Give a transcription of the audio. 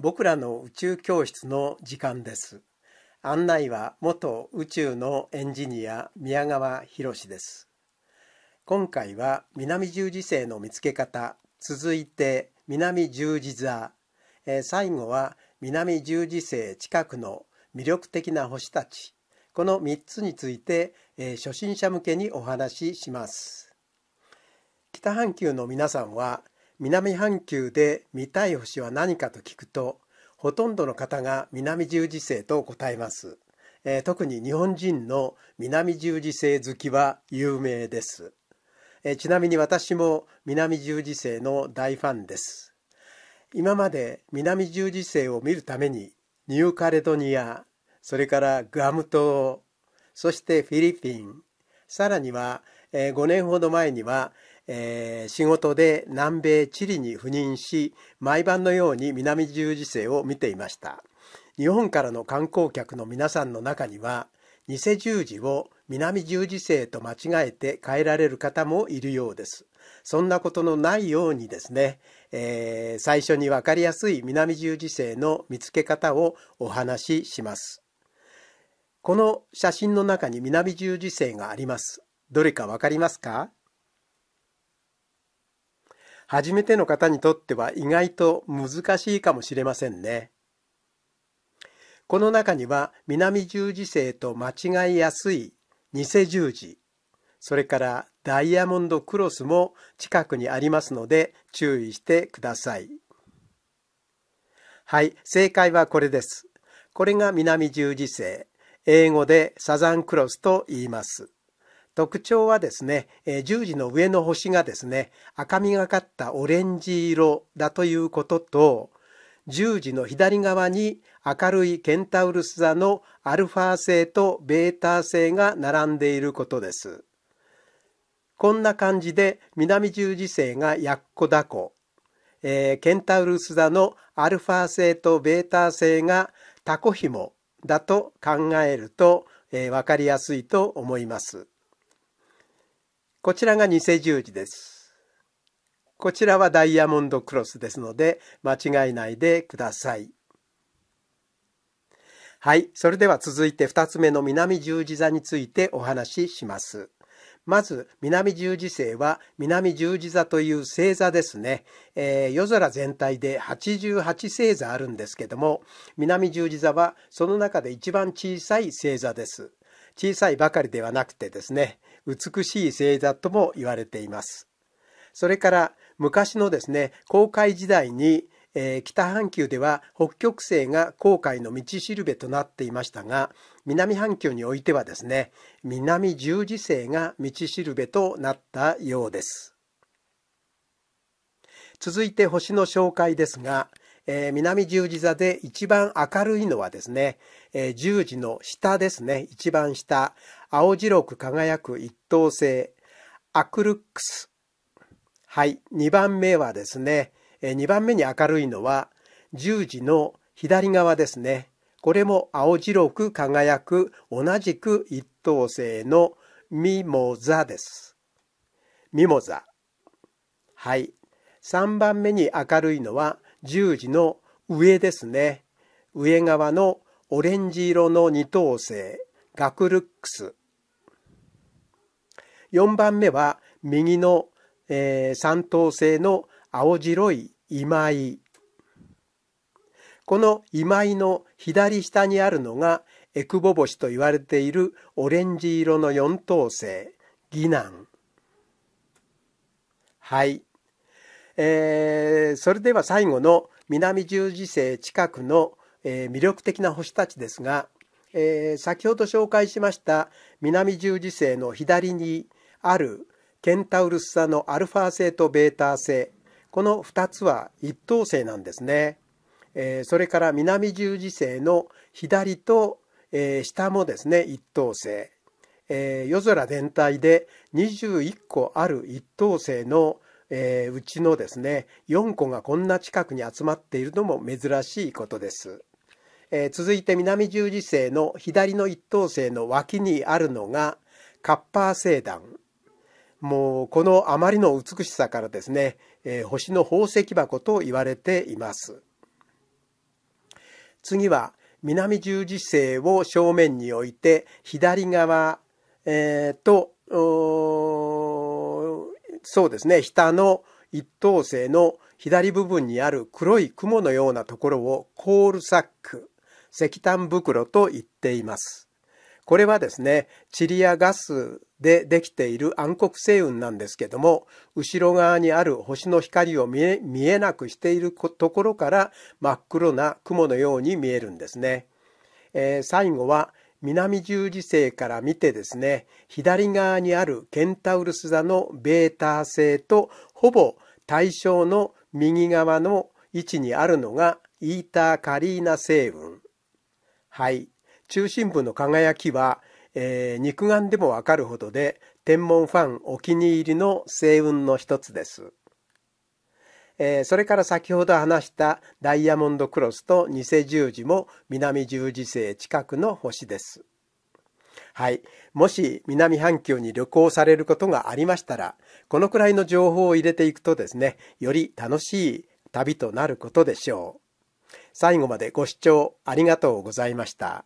僕らの宇宙教室の時間です案内は元宇宙のエンジニア宮川博です今回は南十字星の見つけ方続いて南十字座、えー、最後は南十字星近くの魅力的な星たちこの3つについて、えー、初心者向けにお話しします北半球の皆さんは南半球で見たい星は何かと聞くとほとんどの方が南十字星と答えます、えー、特に日本人の南十字星好きは有名です、えー、ちなみに私も南十字星の大ファンです今まで南十字星を見るためにニューカレドニアそれからグアム島そしてフィリピンさらには、えー、5年ほど前にはえー、仕事で南米チリに赴任し毎晩のように南十字星を見ていました日本からの観光客の皆さんの中には偽十字を南十字星と間違えて変えられる方もいるようですそんなことのないようにですね、えー、最初に分かりやすい南十字星の見つけ方をお話ししますこの写真の中に南十字星がありますどれか分かりますか初めての方にとっては意外と難しいかもしれませんね。この中には南十字星と間違いやすい偽十字、それからダイヤモンドクロスも近くにありますので注意してください。はい、正解はこれです。これが南十字星。英語でサザンクロスと言います。特徴はですね、え十字の上の星がですね、赤みがかったオレンジ色だということと、十字の左側に明るいケンタウルス座のアルファ星とベータ星が並んでいることです。こんな感じで南十字星がヤッコダコ、えー、ケンタウルス座のアルファ星とベータ星がタコヒモだと考えると、えー、分かりやすいと思います。こちらが偽十字です。こちらはダイヤモンドクロスですので、間違えないでください。はい。それでは続いて2つ目の南十字座についてお話しします。まず、南十字星は南十字座という星座ですね。えー、夜空全体で88星座あるんですけども、南十字座はその中で一番小さい星座です。小さいばかりではなくてですね、美しい星座とも言われています。それから昔のですね、航海時代に、えー、北半球では北極星が航海の道しるべとなっていましたが、南半球においてはですね、南十字星が道しるべとなったようです。続いて星の紹介ですが、えー、南十字座で一番明るいのはですね、えー、十字の下ですね、一番下、青白く輝く一等星、アクルックス。はい、2番目はですね、えー、2番目に明るいのは、十字の左側ですね。これも青白く輝く同じく一等星のミモザです。ミモザ。はい。3番目に明るいのは十字の上ですね。上側のオレンジ色の二等星、学ルックス。4番目は右の、えー、三等星の青白い今井。この今井の左下にあるのがエクボ星と言われているオレンジ色の四等星、ギナン。はい。えー、それでは最後の南十字星近くの、えー、魅力的な星たちですが、えー、先ほど紹介しました南十字星の左にあるケンタウルス座のアルファ星とベータ星この2つは一等星なんですね。えそれから南十字星の左と、え下もですね一等星、え夜空全体で21個ある一等星のえー、うちのですね4個がこんな近くに集まっているのも珍しいことです。えー、続いて南十字星の左の一等星の脇にあるのがカッパー星団もうこのあまりの美しさからですね、えー、星の宝石箱と言われています次は南十字星を正面に置いて左側、えー、とそうですね、下の一等星の左部分にある黒い雲のようなところをコールサック、石炭袋と言っています。これはですね、リやガスでできている暗黒星雲なんですけども、後ろ側にある星の光を見え見えなくしているところから真っ黒な雲のように見えるんですね。えー、最後は南十字星から見てですね左側にあるケンタウルス座のベータ星とほぼ対象の右側の位置にあるのがイータカリーナ星雲はい中心部の輝きは、えー、肉眼でもわかるほどで天文ファンお気に入りの星雲の一つです。えー、それから先ほど話したダイヤモンドクロスと偽十字も南十字星近くの星です。はい。もし南半球に旅行されることがありましたら、このくらいの情報を入れていくとですね、より楽しい旅となることでしょう。最後までご視聴ありがとうございました。